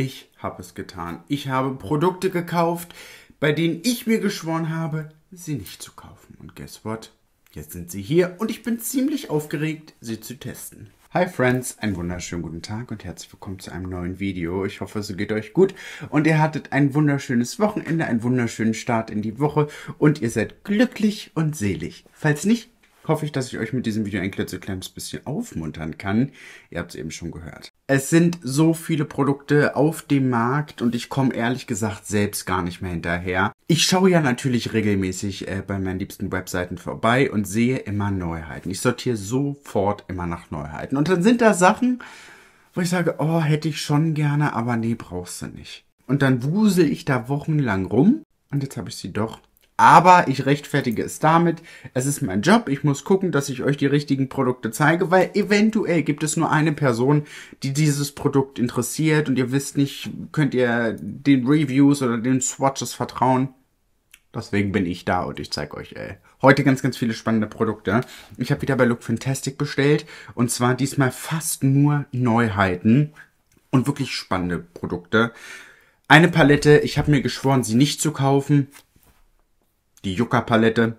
ich habe es getan. Ich habe Produkte gekauft, bei denen ich mir geschworen habe, sie nicht zu kaufen. Und guess what? Jetzt sind sie hier und ich bin ziemlich aufgeregt, sie zu testen. Hi Friends, einen wunderschönen guten Tag und herzlich willkommen zu einem neuen Video. Ich hoffe, es geht euch gut und ihr hattet ein wunderschönes Wochenende, einen wunderschönen Start in die Woche und ihr seid glücklich und selig. Falls nicht, hoffe ich, dass ich euch mit diesem Video ein klitzekleines bisschen aufmuntern kann. Ihr habt es eben schon gehört es sind so viele Produkte auf dem Markt und ich komme ehrlich gesagt selbst gar nicht mehr hinterher. Ich schaue ja natürlich regelmäßig äh, bei meinen liebsten Webseiten vorbei und sehe immer Neuheiten. Ich sortiere sofort immer nach Neuheiten. Und dann sind da Sachen, wo ich sage, oh, hätte ich schon gerne, aber nee, brauchst du nicht. Und dann wusel ich da wochenlang rum und jetzt habe ich sie doch aber ich rechtfertige es damit, es ist mein Job, ich muss gucken, dass ich euch die richtigen Produkte zeige, weil eventuell gibt es nur eine Person, die dieses Produkt interessiert und ihr wisst nicht, könnt ihr den Reviews oder den Swatches vertrauen. Deswegen bin ich da und ich zeige euch ey, heute ganz, ganz viele spannende Produkte. Ich habe wieder bei Look Fantastic bestellt und zwar diesmal fast nur Neuheiten und wirklich spannende Produkte. Eine Palette, ich habe mir geschworen, sie nicht zu kaufen die Yucca-Palette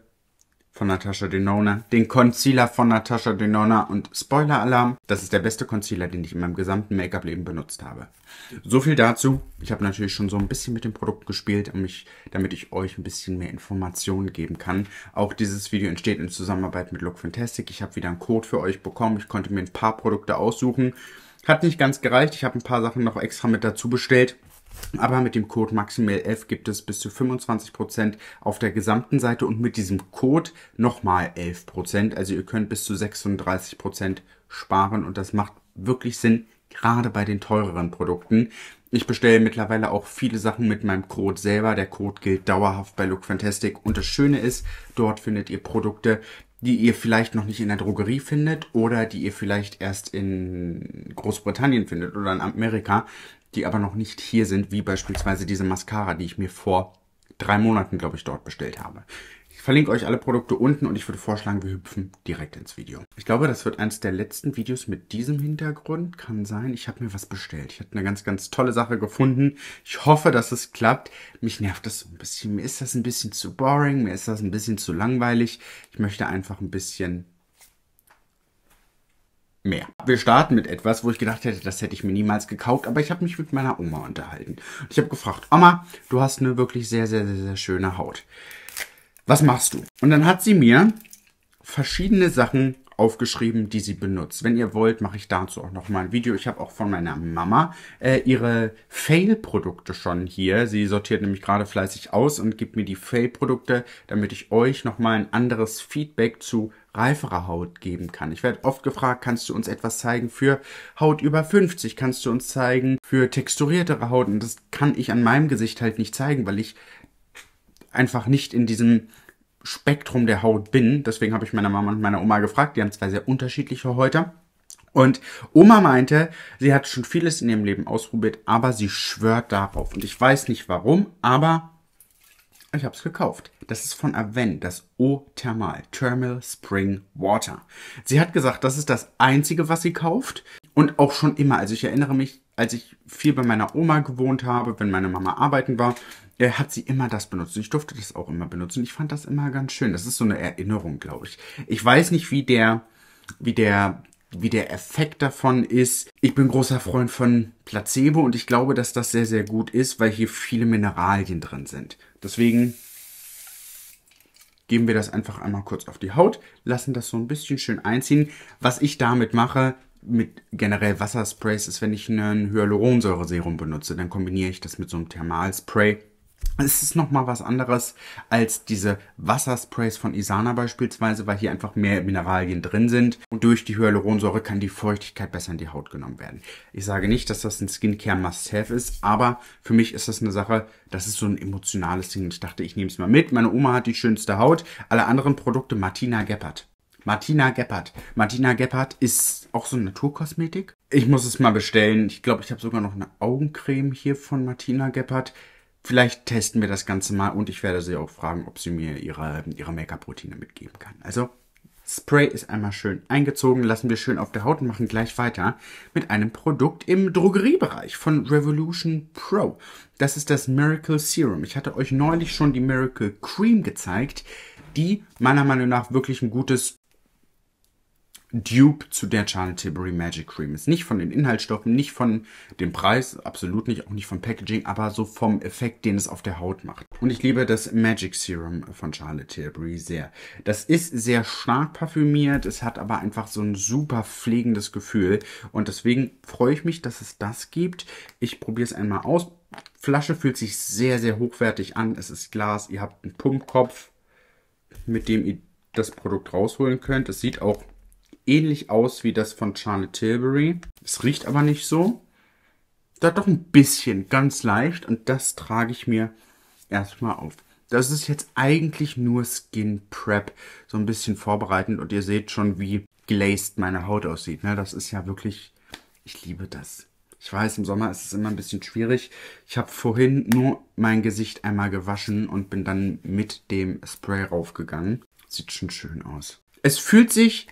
von Natasha Denona, den Concealer von Natasha Denona und Spoiler-Alarm, das ist der beste Concealer, den ich in meinem gesamten Make-up-Leben benutzt habe. So viel dazu. Ich habe natürlich schon so ein bisschen mit dem Produkt gespielt, um mich, damit ich euch ein bisschen mehr Informationen geben kann. Auch dieses Video entsteht in Zusammenarbeit mit Look Fantastic. Ich habe wieder einen Code für euch bekommen. Ich konnte mir ein paar Produkte aussuchen. Hat nicht ganz gereicht. Ich habe ein paar Sachen noch extra mit dazu bestellt. Aber mit dem Code MAXIMAL11 gibt es bis zu 25% auf der gesamten Seite und mit diesem Code nochmal 11%. Also ihr könnt bis zu 36% sparen und das macht wirklich Sinn, gerade bei den teureren Produkten. Ich bestelle mittlerweile auch viele Sachen mit meinem Code selber. Der Code gilt dauerhaft bei Look Fantastic und das Schöne ist, dort findet ihr Produkte, die ihr vielleicht noch nicht in der Drogerie findet oder die ihr vielleicht erst in Großbritannien findet oder in Amerika die aber noch nicht hier sind, wie beispielsweise diese Mascara, die ich mir vor drei Monaten, glaube ich, dort bestellt habe. Ich verlinke euch alle Produkte unten und ich würde vorschlagen, wir hüpfen direkt ins Video. Ich glaube, das wird eines der letzten Videos mit diesem Hintergrund. Kann sein, ich habe mir was bestellt. Ich habe eine ganz, ganz tolle Sache gefunden. Ich hoffe, dass es klappt. Mich nervt das so ein bisschen. Mir ist das ein bisschen zu boring. Mir ist das ein bisschen zu langweilig. Ich möchte einfach ein bisschen mehr. Wir starten mit etwas, wo ich gedacht hätte, das hätte ich mir niemals gekauft, aber ich habe mich mit meiner Oma unterhalten. Und ich habe gefragt, Oma, du hast eine wirklich sehr, sehr, sehr, sehr schöne Haut. Was machst du? Und dann hat sie mir verschiedene Sachen aufgeschrieben, die sie benutzt. Wenn ihr wollt, mache ich dazu auch nochmal ein Video. Ich habe auch von meiner Mama äh, ihre Fail-Produkte schon hier. Sie sortiert nämlich gerade fleißig aus und gibt mir die Fail-Produkte, damit ich euch nochmal ein anderes Feedback zu reiferer Haut geben kann. Ich werde oft gefragt, kannst du uns etwas zeigen für Haut über 50? Kannst du uns zeigen für texturiertere Haut? Und das kann ich an meinem Gesicht halt nicht zeigen, weil ich einfach nicht in diesem Spektrum der Haut bin. Deswegen habe ich meine Mama und meine Oma gefragt. Die haben zwei sehr unterschiedliche Häute. Und Oma meinte, sie hat schon vieles in ihrem Leben ausprobiert, aber sie schwört darauf. Und ich weiß nicht warum, aber ich habe es gekauft. Das ist von Aven, das O-Thermal, Thermal Spring Water. Sie hat gesagt, das ist das Einzige, was sie kauft. Und auch schon immer. Also ich erinnere mich, als ich viel bei meiner Oma gewohnt habe, wenn meine Mama arbeiten war, er hat sie immer das benutzt. Ich durfte das auch immer benutzen. Ich fand das immer ganz schön. Das ist so eine Erinnerung, glaube ich. Ich weiß nicht, wie der, wie der, wie der Effekt davon ist. Ich bin großer Freund von Placebo und ich glaube, dass das sehr, sehr gut ist, weil hier viele Mineralien drin sind. Deswegen geben wir das einfach einmal kurz auf die Haut, lassen das so ein bisschen schön einziehen. Was ich damit mache, mit generell Wassersprays, ist, wenn ich ein Hyaluronsäureserum benutze, dann kombiniere ich das mit so einem Thermalspray es ist nochmal was anderes als diese Wassersprays von Isana beispielsweise, weil hier einfach mehr Mineralien drin sind und durch die Hyaluronsäure kann die Feuchtigkeit besser in die Haut genommen werden. Ich sage nicht, dass das ein Skincare Must-Have ist, aber für mich ist das eine Sache, das ist so ein emotionales Ding. Ich dachte, ich nehme es mal mit. Meine Oma hat die schönste Haut. Alle anderen Produkte Martina Geppert. Martina Geppert. Martina Geppert ist auch so eine Naturkosmetik. Ich muss es mal bestellen. Ich glaube, ich habe sogar noch eine Augencreme hier von Martina Geppert. Vielleicht testen wir das Ganze mal und ich werde sie auch fragen, ob sie mir ihre, ihre Make-up-Routine mitgeben kann. Also, Spray ist einmal schön eingezogen, lassen wir schön auf der Haut und machen gleich weiter mit einem Produkt im Drogeriebereich von Revolution Pro. Das ist das Miracle Serum. Ich hatte euch neulich schon die Miracle Cream gezeigt, die meiner Meinung nach wirklich ein gutes Dupe zu der Charlotte Tilbury Magic Cream ist. Nicht von den Inhaltsstoffen, nicht von dem Preis, absolut nicht, auch nicht vom Packaging, aber so vom Effekt, den es auf der Haut macht. Und ich liebe das Magic Serum von Charlotte Tilbury sehr. Das ist sehr stark parfümiert, es hat aber einfach so ein super pflegendes Gefühl und deswegen freue ich mich, dass es das gibt. Ich probiere es einmal aus. Flasche fühlt sich sehr, sehr hochwertig an. Es ist Glas, ihr habt einen Pumpkopf, mit dem ihr das Produkt rausholen könnt. Es sieht auch ähnlich aus wie das von Charlotte Tilbury. Es riecht aber nicht so. Da doch ein bisschen, ganz leicht. Und das trage ich mir erstmal auf. Das ist jetzt eigentlich nur Skin Prep, so ein bisschen vorbereitend. Und ihr seht schon, wie glazed meine Haut aussieht. Ne? Das ist ja wirklich, ich liebe das. Ich weiß, im Sommer ist es immer ein bisschen schwierig. Ich habe vorhin nur mein Gesicht einmal gewaschen und bin dann mit dem Spray raufgegangen. Sieht schon schön aus. Es fühlt sich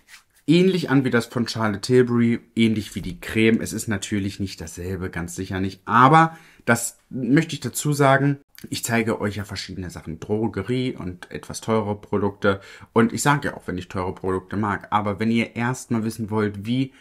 ähnlich an wie das von Charlotte Tilbury, ähnlich wie die Creme. Es ist natürlich nicht dasselbe, ganz sicher nicht. Aber das möchte ich dazu sagen. Ich zeige euch ja verschiedene Sachen, Drogerie und etwas teure Produkte. Und ich sage ja auch, wenn ich teure Produkte mag. Aber wenn ihr erstmal wissen wollt, wie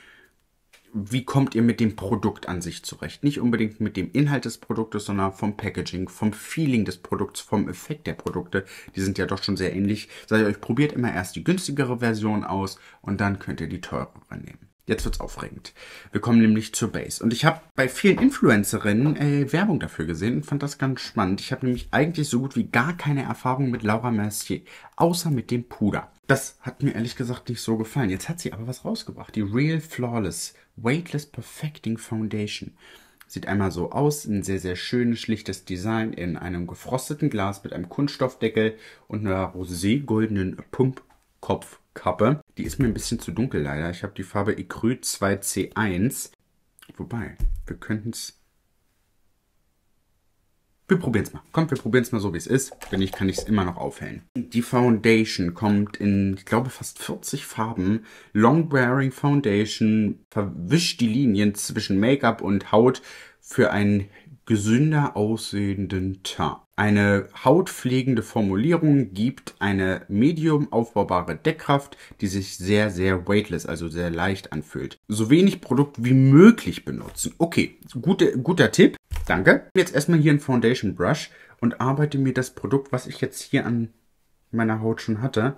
wie kommt ihr mit dem Produkt an sich zurecht? Nicht unbedingt mit dem Inhalt des Produktes, sondern vom Packaging, vom Feeling des Produkts, vom Effekt der Produkte. Die sind ja doch schon sehr ähnlich. Sag ich euch, probiert immer erst die günstigere Version aus und dann könnt ihr die teurere nehmen. Jetzt wird's aufregend. Wir kommen nämlich zur Base. Und ich habe bei vielen Influencerinnen äh, Werbung dafür gesehen und fand das ganz spannend. Ich habe nämlich eigentlich so gut wie gar keine Erfahrung mit Laura Mercier, außer mit dem Puder. Das hat mir ehrlich gesagt nicht so gefallen. Jetzt hat sie aber was rausgebracht. Die Real Flawless Weightless Perfecting Foundation. Sieht einmal so aus, ein sehr, sehr schönes, schlichtes Design in einem gefrosteten Glas mit einem Kunststoffdeckel und einer rosé-goldenen Pumpkopfkappe. Die ist mir ein bisschen zu dunkel leider. Ich habe die Farbe Ecru 2C1. Wobei, wir könnten es... Wir probieren es mal. Kommt, wir probieren es mal so, wie es ist. Wenn nicht, kann ich es immer noch aufhellen. Die Foundation kommt in, ich glaube, fast 40 Farben. Long Wearing Foundation verwischt die Linien zwischen Make-up und Haut für einen gesünder aussehenden Teint. Eine hautpflegende Formulierung gibt eine medium aufbaubare Deckkraft, die sich sehr, sehr weightless, also sehr leicht anfühlt. So wenig Produkt wie möglich benutzen. Okay, gute, guter Tipp. Danke. Jetzt erstmal hier einen Foundation Brush und arbeite mir das Produkt, was ich jetzt hier an meiner Haut schon hatte,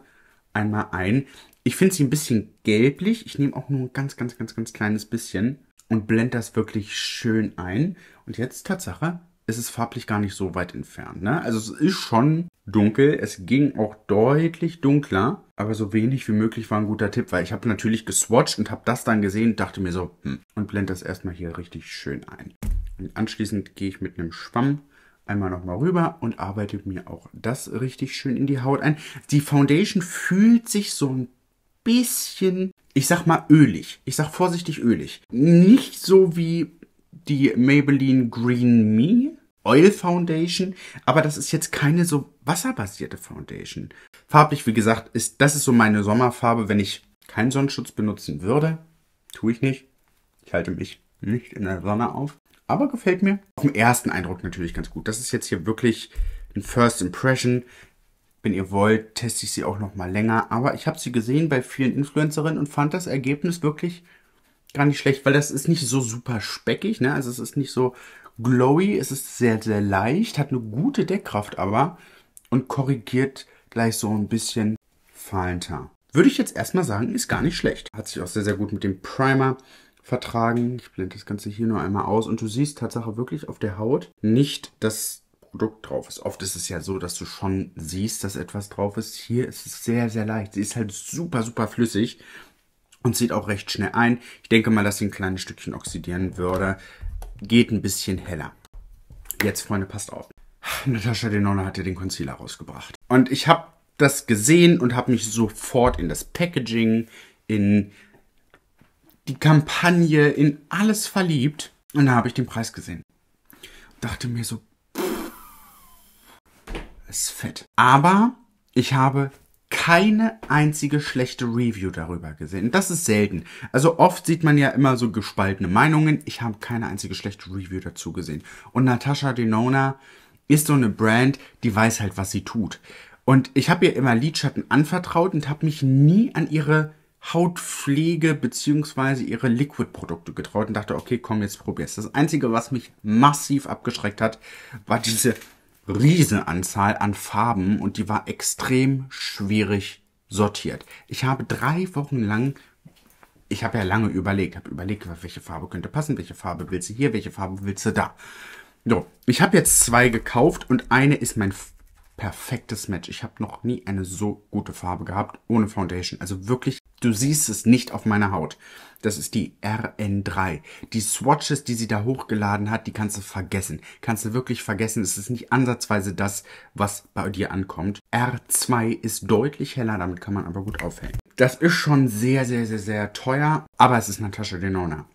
einmal ein. Ich finde sie ein bisschen gelblich. Ich nehme auch nur ein ganz, ganz, ganz, ganz kleines bisschen und blend das wirklich schön ein. Und jetzt Tatsache, ist es ist farblich gar nicht so weit entfernt. Ne? Also es ist schon dunkel, es ging auch deutlich dunkler, aber so wenig wie möglich war ein guter Tipp, weil ich habe natürlich geswatcht und habe das dann gesehen und dachte mir so, hm, und blend das erstmal hier richtig schön ein. Und anschließend gehe ich mit einem Schwamm einmal nochmal rüber und arbeite mir auch das richtig schön in die Haut ein. Die Foundation fühlt sich so ein bisschen ich sag mal ölig. Ich sag vorsichtig ölig. Nicht so wie die Maybelline Green Me Oil Foundation, aber das ist jetzt keine so wasserbasierte Foundation. Farblich, wie gesagt, ist das ist so meine Sommerfarbe, wenn ich keinen Sonnenschutz benutzen würde. Tue ich nicht. Ich halte mich nicht in der Sonne auf. Aber gefällt mir. Auf dem ersten Eindruck natürlich ganz gut. Das ist jetzt hier wirklich ein First Impression. Wenn ihr wollt, teste ich sie auch noch mal länger. Aber ich habe sie gesehen bei vielen Influencerinnen und fand das Ergebnis wirklich gar nicht schlecht, weil das ist nicht so super speckig. Ne? Also es ist nicht so glowy, es ist sehr, sehr leicht, hat eine gute Deckkraft aber und korrigiert gleich so ein bisschen Falter. Würde ich jetzt erstmal sagen, ist gar nicht schlecht. Hat sich auch sehr, sehr gut mit dem Primer vertragen. Ich blende das Ganze hier nur einmal aus und du siehst Tatsache wirklich auf der Haut nicht, dass Produkt drauf ist. Oft ist es ja so, dass du schon siehst, dass etwas drauf ist. Hier ist es sehr, sehr leicht. Sie ist halt super, super flüssig und zieht auch recht schnell ein. Ich denke mal, dass sie ein kleines Stückchen oxidieren würde. Geht ein bisschen heller. Jetzt, Freunde, passt auf. Natascha Denona hat ja den Concealer rausgebracht. Und ich habe das gesehen und habe mich sofort in das Packaging, in die Kampagne, in alles verliebt. Und da habe ich den Preis gesehen. Dachte mir so, ist fett. Aber ich habe keine einzige schlechte Review darüber gesehen. Das ist selten. Also oft sieht man ja immer so gespaltene Meinungen. Ich habe keine einzige schlechte Review dazu gesehen. Und Natasha Denona ist so eine Brand, die weiß halt, was sie tut. Und ich habe ihr immer Lidschatten anvertraut und habe mich nie an ihre Hautpflege bzw. ihre Liquid-Produkte getraut und dachte, okay, komm, jetzt probier's. Das Einzige, was mich massiv abgeschreckt hat, war diese Riesenanzahl an Farben und die war extrem schwierig sortiert. Ich habe drei Wochen lang, ich habe ja lange überlegt, habe überlegt, welche Farbe könnte passen, welche Farbe willst du hier, welche Farbe willst du da. So, ich habe jetzt zwei gekauft und eine ist mein perfektes Match. Ich habe noch nie eine so gute Farbe gehabt ohne Foundation. Also wirklich, du siehst es nicht auf meiner Haut. Das ist die RN3. Die Swatches, die sie da hochgeladen hat, die kannst du vergessen. Kannst du wirklich vergessen. Es ist nicht ansatzweise das, was bei dir ankommt. R2 ist deutlich heller, damit kann man aber gut aufhängen. Das ist schon sehr, sehr, sehr, sehr teuer, aber es ist Natasha Denona.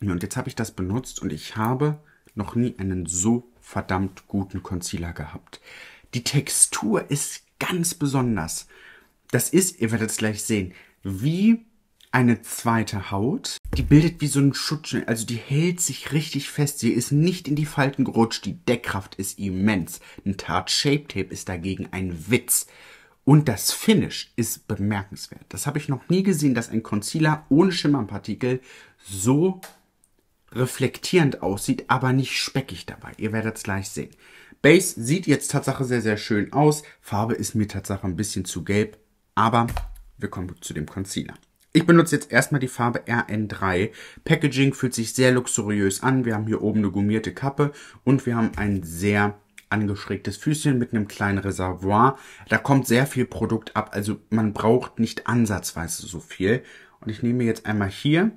Und jetzt habe ich das benutzt und ich habe noch nie einen so verdammt guten Concealer gehabt. Die Textur ist ganz besonders. Das ist, ihr werdet es gleich sehen, wie eine zweite Haut. Die bildet wie so ein Schutzschild, also die hält sich richtig fest. Sie ist nicht in die Falten gerutscht. Die Deckkraft ist immens. Ein Tarte Shape Tape ist dagegen ein Witz. Und das Finish ist bemerkenswert. Das habe ich noch nie gesehen, dass ein Concealer ohne Schimmerpartikel so reflektierend aussieht, aber nicht speckig dabei. Ihr werdet es gleich sehen. Base sieht jetzt Tatsache sehr, sehr schön aus. Farbe ist mir Tatsache ein bisschen zu gelb, aber wir kommen zu dem Concealer. Ich benutze jetzt erstmal die Farbe RN3. Packaging fühlt sich sehr luxuriös an. Wir haben hier oben eine gummierte Kappe und wir haben ein sehr angeschrägtes Füßchen mit einem kleinen Reservoir. Da kommt sehr viel Produkt ab, also man braucht nicht ansatzweise so viel. Und ich nehme jetzt einmal hier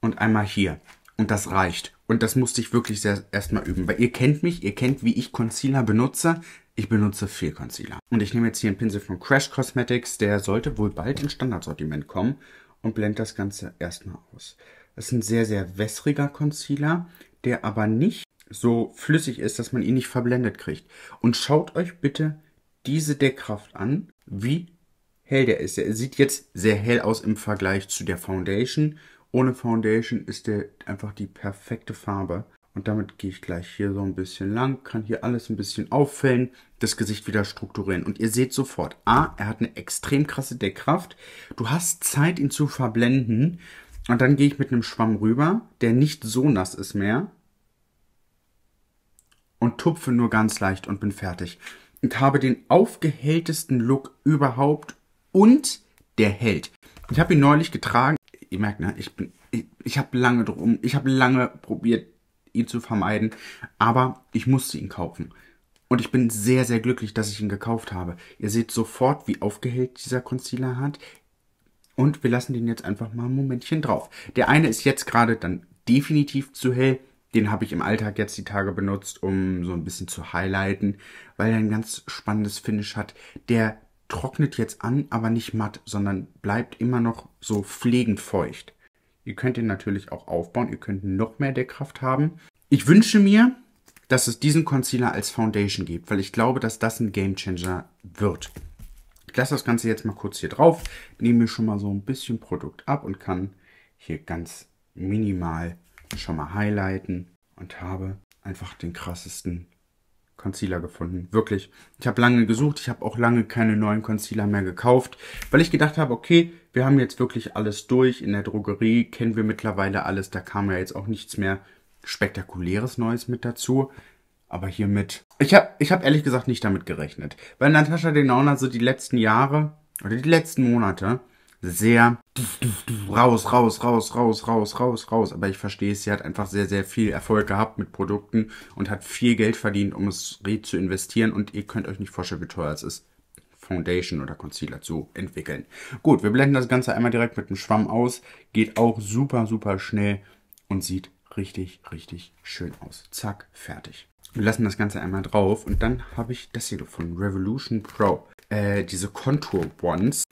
und einmal hier. Und das reicht. Und das musste ich wirklich erstmal üben, weil ihr kennt mich, ihr kennt, wie ich Concealer benutze. Ich benutze viel Concealer. Und ich nehme jetzt hier einen Pinsel von Crash Cosmetics, der sollte wohl bald ins Standardsortiment kommen und blende das Ganze erstmal aus. Das ist ein sehr, sehr wässriger Concealer, der aber nicht so flüssig ist, dass man ihn nicht verblendet kriegt. Und schaut euch bitte diese Deckkraft an, wie hell der ist. Er sieht jetzt sehr hell aus im Vergleich zu der Foundation ohne Foundation ist der einfach die perfekte Farbe. Und damit gehe ich gleich hier so ein bisschen lang, kann hier alles ein bisschen auffällen, das Gesicht wieder strukturieren. Und ihr seht sofort, A, er hat eine extrem krasse Deckkraft. Du hast Zeit, ihn zu verblenden. Und dann gehe ich mit einem Schwamm rüber, der nicht so nass ist mehr. Und tupfe nur ganz leicht und bin fertig. Und habe den aufgehelltesten Look überhaupt. Und der hält. Ich habe ihn neulich getragen ihr merkt, ne, ich bin, ich, ich habe lange drum, ich habe lange probiert, ihn zu vermeiden, aber ich musste ihn kaufen. Und ich bin sehr, sehr glücklich, dass ich ihn gekauft habe. Ihr seht sofort, wie aufgehellt dieser Concealer hat. Und wir lassen den jetzt einfach mal ein Momentchen drauf. Der eine ist jetzt gerade dann definitiv zu hell. Den habe ich im Alltag jetzt die Tage benutzt, um so ein bisschen zu highlighten, weil er ein ganz spannendes Finish hat. Der trocknet jetzt an, aber nicht matt, sondern bleibt immer noch so pflegend feucht. Ihr könnt ihn natürlich auch aufbauen, ihr könnt noch mehr Deckkraft haben. Ich wünsche mir, dass es diesen Concealer als Foundation gibt, weil ich glaube, dass das ein Game Changer wird. Ich lasse das Ganze jetzt mal kurz hier drauf, nehme mir schon mal so ein bisschen Produkt ab und kann hier ganz minimal schon mal highlighten und habe einfach den krassesten Concealer gefunden. Wirklich. Ich habe lange gesucht. Ich habe auch lange keine neuen Concealer mehr gekauft, weil ich gedacht habe, okay, wir haben jetzt wirklich alles durch. In der Drogerie kennen wir mittlerweile alles. Da kam ja jetzt auch nichts mehr spektakuläres Neues mit dazu. Aber hiermit. Ich habe ich hab ehrlich gesagt nicht damit gerechnet. Weil Natascha Denona so die letzten Jahre oder die letzten Monate sehr raus, raus, raus, raus, raus, raus, raus. Aber ich verstehe sie hat einfach sehr, sehr viel Erfolg gehabt mit Produkten und hat viel Geld verdient, um es zu investieren. Und ihr könnt euch nicht vorstellen, wie teuer es ist, Foundation oder Concealer zu entwickeln. Gut, wir blenden das Ganze einmal direkt mit dem Schwamm aus. Geht auch super, super schnell und sieht richtig, richtig schön aus. Zack, fertig. Wir lassen das Ganze einmal drauf und dann habe ich das hier von Revolution Pro. Äh, diese Contour Ones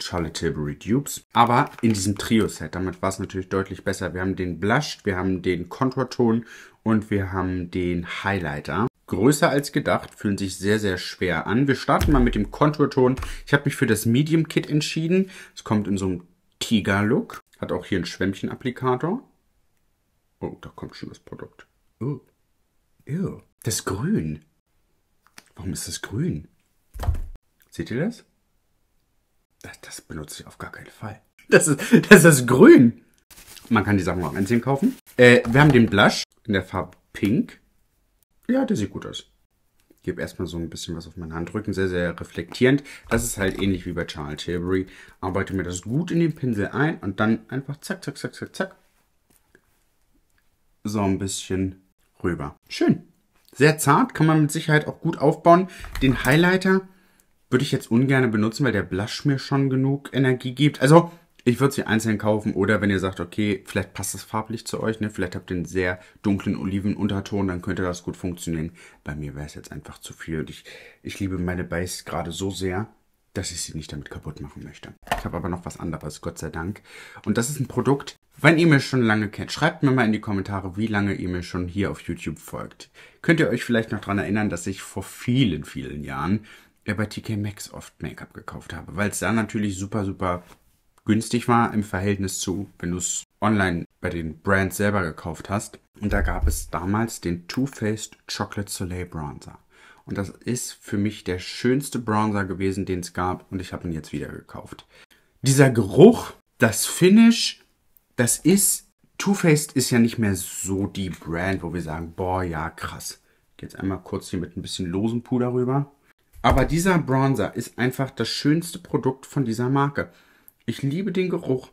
Charlotte Tilbury Dupes. Aber in diesem Trio-Set, damit war es natürlich deutlich besser. Wir haben den Blush, wir haben den Kontraton und wir haben den Highlighter. Größer als gedacht, fühlen sich sehr, sehr schwer an. Wir starten mal mit dem Konturton. Ich habe mich für das Medium Kit entschieden. Es kommt in so einem Tiger-Look. Hat auch hier einen Schwämmchen-Applikator. Oh, da kommt schon das Produkt. Oh. Ew. Das ist grün. Warum ist das grün? Seht ihr das? Das, benutze ich auf gar keinen Fall. Das ist, das ist grün. Man kann die Sachen auch einzeln kaufen. Äh, wir haben den Blush in der Farbe Pink. Ja, der sieht gut aus. Ich gebe erstmal so ein bisschen was auf meine Handrücken. Sehr, sehr reflektierend. Das ist halt ähnlich wie bei Charles Tilbury. Arbeite mir das gut in den Pinsel ein und dann einfach zack, zack, zack, zack, zack. So ein bisschen rüber. Schön. Sehr zart, kann man mit Sicherheit auch gut aufbauen. Den Highlighter würde ich jetzt ungern benutzen, weil der Blush mir schon genug Energie gibt. Also, ich würde sie einzeln kaufen oder wenn ihr sagt, okay, vielleicht passt das farblich zu euch, ne? vielleicht habt ihr einen sehr dunklen Olivenunterton, dann könnte das gut funktionieren. Bei mir wäre es jetzt einfach zu viel und ich, ich liebe meine Base gerade so sehr, dass ich sie nicht damit kaputt machen möchte. Ich habe aber noch was anderes, Gott sei Dank. Und das ist ein Produkt, wenn ihr mir schon lange kennt, schreibt mir mal in die Kommentare, wie lange ihr mir schon hier auf YouTube folgt. Könnt ihr euch vielleicht noch dran erinnern, dass ich vor vielen, vielen Jahren ja bei TK Maxx oft Make-up gekauft habe, weil es da natürlich super, super günstig war im Verhältnis zu, wenn du es online bei den Brands selber gekauft hast. Und da gab es damals den Too Faced Chocolate Soleil Bronzer. Und das ist für mich der schönste Bronzer gewesen, den es gab. Und ich habe ihn jetzt wieder gekauft. Dieser Geruch, das Finish, das ist. Too Faced ist ja nicht mehr so die Brand, wo wir sagen, boah, ja, krass. Jetzt einmal kurz hier mit ein bisschen losen Puder rüber. Aber dieser Bronzer ist einfach das schönste Produkt von dieser Marke. Ich liebe den Geruch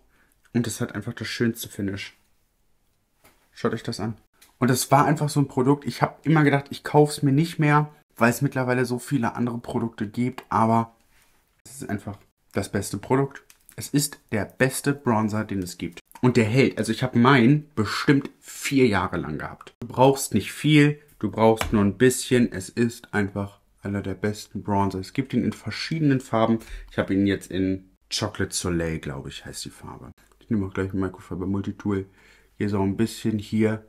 und es hat einfach das schönste Finish. Schaut euch das an. Und es war einfach so ein Produkt, ich habe immer gedacht, ich kaufe es mir nicht mehr, weil es mittlerweile so viele andere Produkte gibt, aber es ist einfach das beste Produkt. Es ist der beste Bronzer, den es gibt. Und der hält. Also ich habe meinen bestimmt vier Jahre lang gehabt. Du brauchst nicht viel, du brauchst nur ein bisschen. Es ist einfach einer der besten Bronzer. Es gibt ihn in verschiedenen Farben. Ich habe ihn jetzt in Chocolate Soleil, glaube ich, heißt die Farbe. Ich nehme auch gleich ein Microfiber Multitool. Hier so ein bisschen hier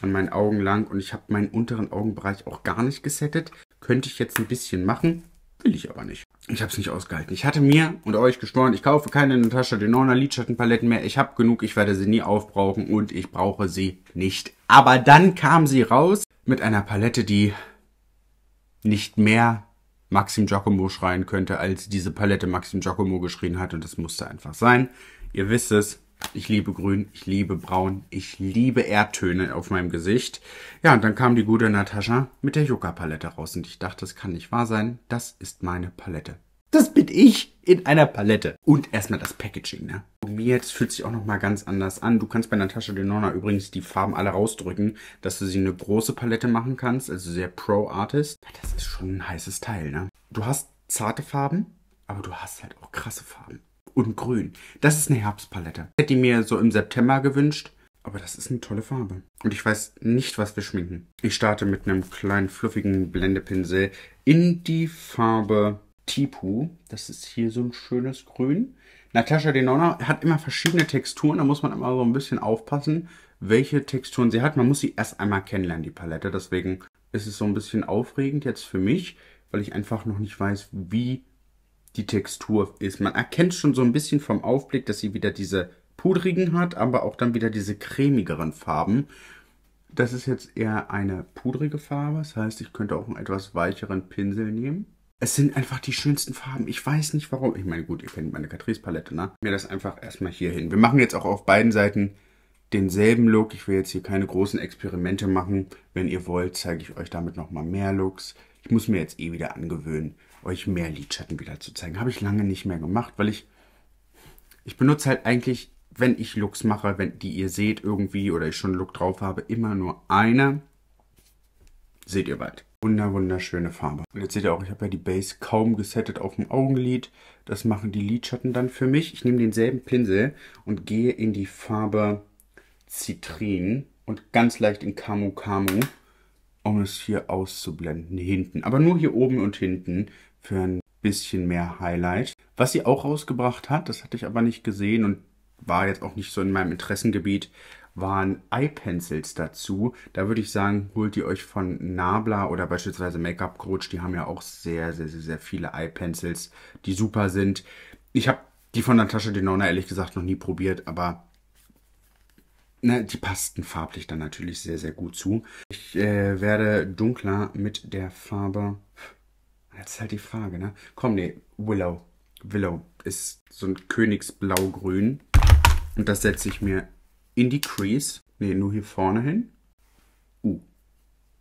an meinen Augen lang und ich habe meinen unteren Augenbereich auch gar nicht gesettet. Könnte ich jetzt ein bisschen machen, will ich aber nicht. Ich habe es nicht ausgehalten. Ich hatte mir und euch geschworen, ich kaufe keine Natascha Denona Lidschattenpaletten mehr. Ich habe genug, ich werde sie nie aufbrauchen und ich brauche sie nicht. Aber dann kam sie raus mit einer Palette, die nicht mehr Maxim Giacomo schreien könnte, als diese Palette Maxim Giacomo geschrien hat. Und das musste einfach sein. Ihr wisst es. Ich liebe grün, ich liebe braun, ich liebe Erdtöne auf meinem Gesicht. Ja, und dann kam die gute Natascha mit der Yucca-Palette raus und ich dachte, das kann nicht wahr sein. Das ist meine Palette. Das bin ich in einer Palette. Und erstmal das Packaging, ne? Mir, das fühlt sich auch nochmal ganz anders an. Du kannst bei Natasha Denona übrigens die Farben alle rausdrücken, dass du sie eine große Palette machen kannst, also sehr Pro-Artist. Das ist schon ein heißes Teil, ne? Du hast zarte Farben, aber du hast halt auch krasse Farben. Und grün. Das ist eine Herbstpalette. Ich hätte die mir so im September gewünscht, aber das ist eine tolle Farbe. Und ich weiß nicht, was wir schminken. Ich starte mit einem kleinen fluffigen Blendepinsel in die Farbe Tipu. Das ist hier so ein schönes Grün. Natascha Denona hat immer verschiedene Texturen. Da muss man immer so ein bisschen aufpassen, welche Texturen sie hat. Man muss sie erst einmal kennenlernen, die Palette. Deswegen ist es so ein bisschen aufregend jetzt für mich, weil ich einfach noch nicht weiß, wie die Textur ist. Man erkennt schon so ein bisschen vom Aufblick, dass sie wieder diese pudrigen hat, aber auch dann wieder diese cremigeren Farben. Das ist jetzt eher eine pudrige Farbe. Das heißt, ich könnte auch einen etwas weicheren Pinsel nehmen es sind einfach die schönsten Farben. Ich weiß nicht warum. Ich meine, gut, ihr kennt meine Catrice-Palette, ne? Mir das einfach erstmal hier hin. Wir machen jetzt auch auf beiden Seiten denselben Look. Ich will jetzt hier keine großen Experimente machen. Wenn ihr wollt, zeige ich euch damit nochmal mehr Looks. Ich muss mir jetzt eh wieder angewöhnen, euch mehr Lidschatten wieder zu zeigen. Habe ich lange nicht mehr gemacht, weil ich... Ich benutze halt eigentlich, wenn ich Looks mache, wenn die ihr seht irgendwie oder ich schon einen Look drauf habe, immer nur eine. Seht ihr bald. Wunder, wunderschöne Farbe. Und jetzt seht ihr auch, ich habe ja die Base kaum gesettet auf dem Augenlid. Das machen die Lidschatten dann für mich. Ich nehme denselben Pinsel und gehe in die Farbe Zitrin und ganz leicht in Camu Camu, um es hier auszublenden, hinten. Aber nur hier oben und hinten für ein bisschen mehr Highlight. Was sie auch rausgebracht hat, das hatte ich aber nicht gesehen und war jetzt auch nicht so in meinem Interessengebiet, waren Eye-Pencils dazu. Da würde ich sagen, holt ihr euch von Nabla oder beispielsweise Make-up Coach. Die haben ja auch sehr, sehr, sehr, sehr viele Eye-Pencils, die super sind. Ich habe die von Natascha Denona ehrlich gesagt noch nie probiert, aber ne, die passten farblich dann natürlich sehr, sehr gut zu. Ich äh, werde dunkler mit der Farbe. Jetzt ist halt die Frage, ne? Komm, nee, Willow. Willow ist so ein Königsblau-Grün. Und das setze ich mir in die Crease. Ne, nur hier vorne hin. Uh,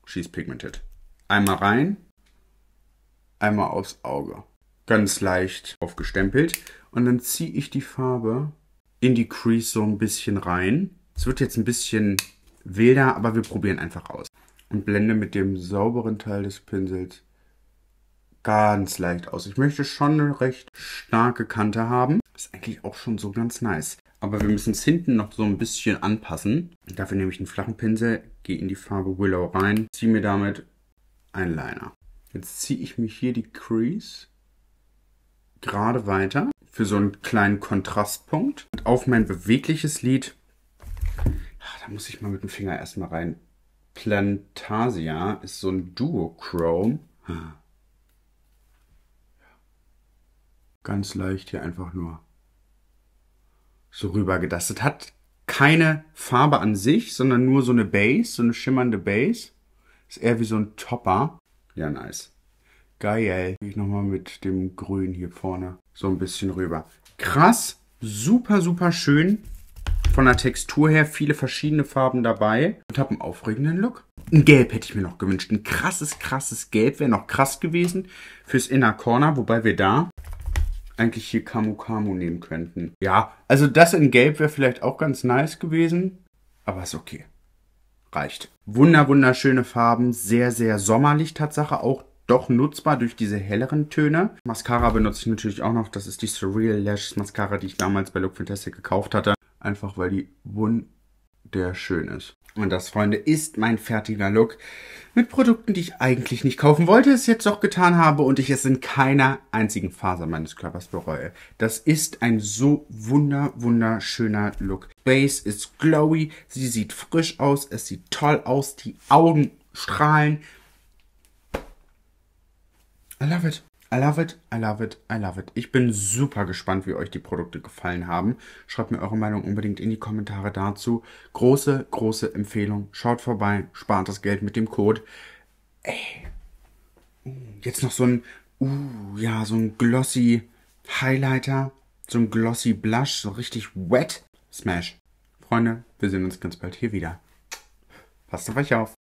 she's pigmented. Einmal rein, einmal aufs Auge. Ganz leicht aufgestempelt. Und dann ziehe ich die Farbe in die Crease so ein bisschen rein. Es wird jetzt ein bisschen wilder, aber wir probieren einfach aus. Und blende mit dem sauberen Teil des Pinsels ganz leicht aus. Ich möchte schon eine recht starke Kante haben. Ist eigentlich auch schon so ganz nice. Aber wir müssen es hinten noch so ein bisschen anpassen. Dafür nehme ich einen flachen Pinsel, gehe in die Farbe Willow rein, ziehe mir damit einen Liner. Jetzt ziehe ich mir hier die Crease gerade weiter für so einen kleinen Kontrastpunkt. Und auf mein bewegliches Lid, ach, da muss ich mal mit dem Finger erstmal rein. Plantasia ist so ein Duochrome. Hm. Ganz leicht hier einfach nur so rübergedastet. Hat keine Farbe an sich, sondern nur so eine Base, so eine schimmernde Base. Ist eher wie so ein Topper. Ja, nice. Geil. Gehe Ich nochmal mit dem Grün hier vorne so ein bisschen rüber. Krass, super, super schön. Von der Textur her viele verschiedene Farben dabei und habe einen aufregenden Look. Ein Gelb hätte ich mir noch gewünscht. Ein krasses, krasses Gelb wäre noch krass gewesen fürs Inner Corner, wobei wir da eigentlich hier Kamu Kamu nehmen könnten. Ja, also das in Gelb wäre vielleicht auch ganz nice gewesen, aber ist okay. Reicht. Wunder, wunderschöne Farben, sehr, sehr sommerlich Tatsache, auch doch nutzbar durch diese helleren Töne. Mascara benutze ich natürlich auch noch, das ist die Surreal Lashes Mascara, die ich damals bei Look Fantastic gekauft hatte. Einfach weil die wunderschön der schön ist. Und das, Freunde, ist mein fertiger Look mit Produkten, die ich eigentlich nicht kaufen wollte, es jetzt doch getan habe und ich es in keiner einzigen Faser meines Körpers bereue. Das ist ein so wunder, wunderschöner Look. Base ist glowy, sie sieht frisch aus, es sieht toll aus, die Augen strahlen. I love it. I love it, I love it, I love it. Ich bin super gespannt, wie euch die Produkte gefallen haben. Schreibt mir eure Meinung unbedingt in die Kommentare dazu. Große, große Empfehlung. Schaut vorbei, spart das Geld mit dem Code. Ey. Mm, jetzt noch so ein, uh, ja, so ein glossy Highlighter. So ein glossy Blush, so richtig wet. Smash. Freunde, wir sehen uns ganz bald hier wieder. Passt auf euch auf.